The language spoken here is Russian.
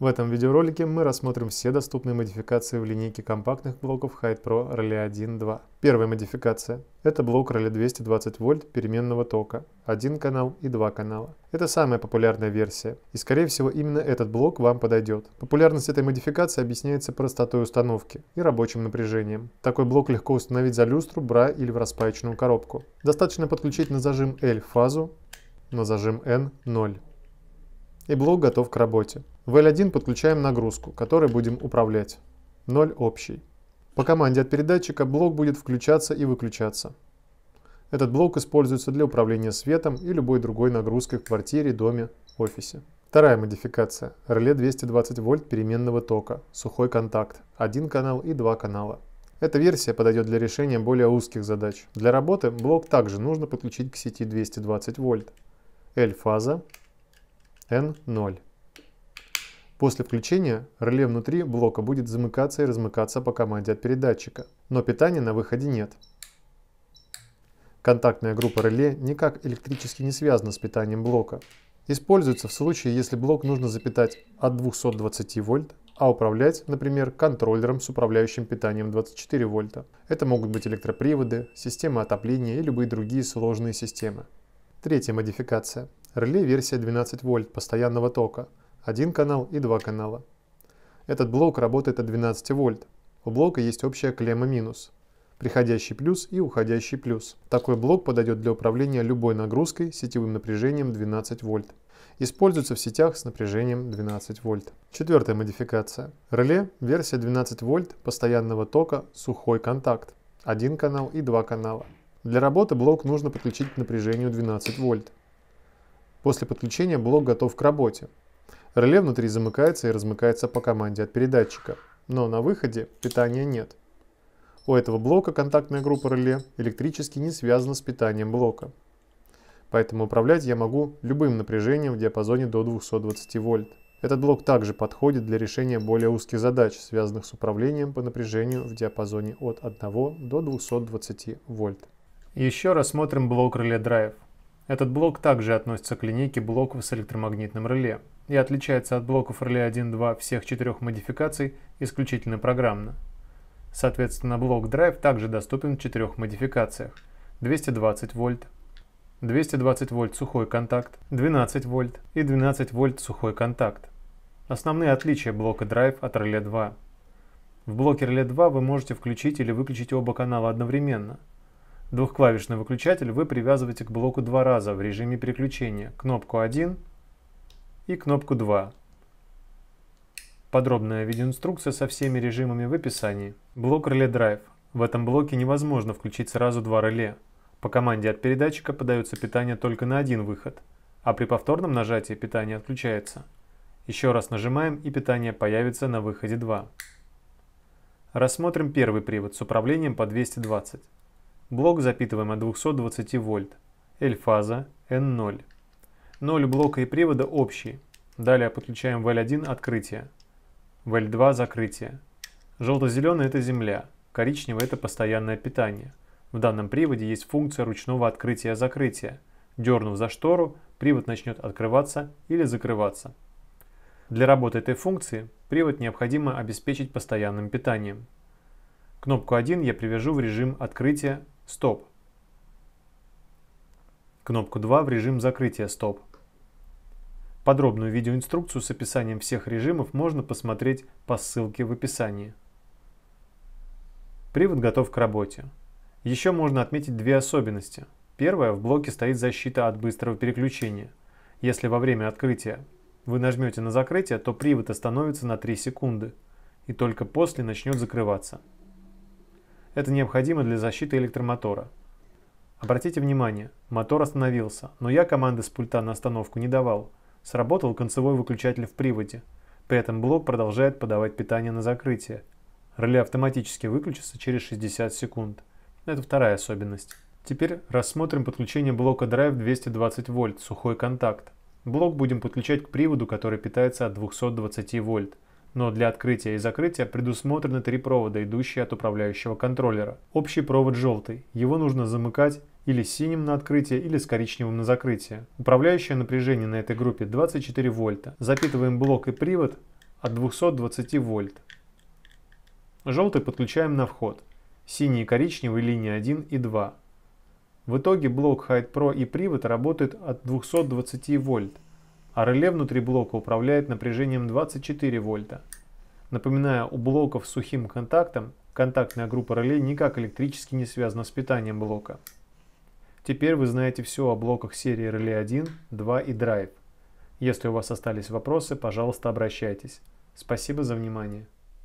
В этом видеоролике мы рассмотрим все доступные модификации в линейке компактных блоков Hyde Pro Relay 1.2. Первая модификация – это блок Relay 220 вольт переменного тока, один канал и два канала. Это самая популярная версия, и скорее всего именно этот блок вам подойдет. Популярность этой модификации объясняется простотой установки и рабочим напряжением. Такой блок легко установить за люстру, бра или в распаечную коробку. Достаточно подключить на зажим L фазу, на зажим N – 0. И блок готов к работе. В L1 подключаем нагрузку, которой будем управлять. 0 общий. По команде от передатчика блок будет включаться и выключаться. Этот блок используется для управления светом и любой другой нагрузкой в квартире, доме, офисе. Вторая модификация. Реле 220 вольт переменного тока. Сухой контакт. Один канал и два канала. Эта версия подойдет для решения более узких задач. Для работы блок также нужно подключить к сети 220 вольт. L-фаза, N – 0. После включения реле внутри блока будет замыкаться и размыкаться по команде от передатчика, но питания на выходе нет. Контактная группа реле никак электрически не связана с питанием блока. Используется в случае, если блок нужно запитать от 220 вольт, а управлять, например, контроллером с управляющим питанием 24 вольта. Это могут быть электроприводы, системы отопления и любые другие сложные системы. Третья модификация. Реле версия 12 вольт постоянного тока один канал и два канала. Этот блок работает от 12 вольт. У блока есть общая клемма минус, приходящий плюс и уходящий плюс. Такой блок подойдет для управления любой нагрузкой сетевым напряжением 12 вольт. Используется в сетях с напряжением 12 вольт. Четвертая модификация. Реле версия 12 вольт постоянного тока сухой контакт. Один канал и два канала. Для работы блок нужно подключить к напряжению 12 вольт. После подключения блок готов к работе. Реле внутри замыкается и размыкается по команде от передатчика, но на выходе питания нет. У этого блока контактная группа реле электрически не связана с питанием блока. Поэтому управлять я могу любым напряжением в диапазоне до 220 вольт. Этот блок также подходит для решения более узких задач, связанных с управлением по напряжению в диапазоне от 1 до 220 вольт. Еще рассмотрим блок реле драйв. Этот блок также относится к линейке блоков с электромагнитным реле, и отличается от блоков реле 1.2 всех четырех модификаций исключительно программно. Соответственно, блок Drive также доступен в четырех модификациях. 220 вольт, 220 вольт сухой контакт, 12 вольт и 12 вольт сухой контакт. Основные отличия блока Drive от реле 2. В блоке реле 2 вы можете включить или выключить оба канала одновременно. Двухклавишный выключатель вы привязываете к блоку два раза в режиме переключения, кнопку 1 и кнопку 2. Подробная видеоинструкция со всеми режимами в описании. Блок реле Drive. В этом блоке невозможно включить сразу два реле. По команде от передатчика подается питание только на один выход, а при повторном нажатии питание отключается. Еще раз нажимаем и питание появится на выходе 2. Рассмотрим первый привод с управлением по 220. Блок запитываем от 220 вольт. L-фаза N0. Ноль блока и привода общий. Далее подключаем в 1 открытие, в 2 закрытие. Желто-зеленый – это земля, коричневый – это постоянное питание. В данном приводе есть функция ручного открытия-закрытия. Дернув за штору, привод начнет открываться или закрываться. Для работы этой функции привод необходимо обеспечить постоянным питанием. Кнопку 1 я привяжу в режим открытия «Стоп». Кнопку 2 в режим закрытия «Стоп». Подробную видеоинструкцию с описанием всех режимов можно посмотреть по ссылке в описании. Привод готов к работе. Еще можно отметить две особенности. Первое, в блоке стоит защита от быстрого переключения. Если во время открытия вы нажмете на закрытие, то привод остановится на 3 секунды и только после начнет закрываться. Это необходимо для защиты электромотора. Обратите внимание, мотор остановился, но я команды с пульта на остановку не давал, Сработал концевой выключатель в приводе. При этом блок продолжает подавать питание на закрытие. Реле автоматически выключится через 60 секунд. Это вторая особенность. Теперь рассмотрим подключение блока драйв 220 вольт, сухой контакт. Блок будем подключать к приводу, который питается от 220 вольт. Но для открытия и закрытия предусмотрены три провода, идущие от управляющего контроллера. Общий провод желтый. Его нужно замыкать или синим на открытие, или с коричневым на закрытие. Управляющее напряжение на этой группе 24 вольта. Запитываем блок и привод от 220 вольт. Желтый подключаем на вход. Синие и коричневые линии 1 и 2. В итоге блок Hide Pro и привод работают от 220 вольт, а реле внутри блока управляет напряжением 24 вольта. Напоминаю, у блоков с сухим контактом контактная группа реле никак электрически не связана с питанием блока. Теперь вы знаете все о блоках серии Relay 1, 2 и Drive. Если у вас остались вопросы, пожалуйста, обращайтесь. Спасибо за внимание.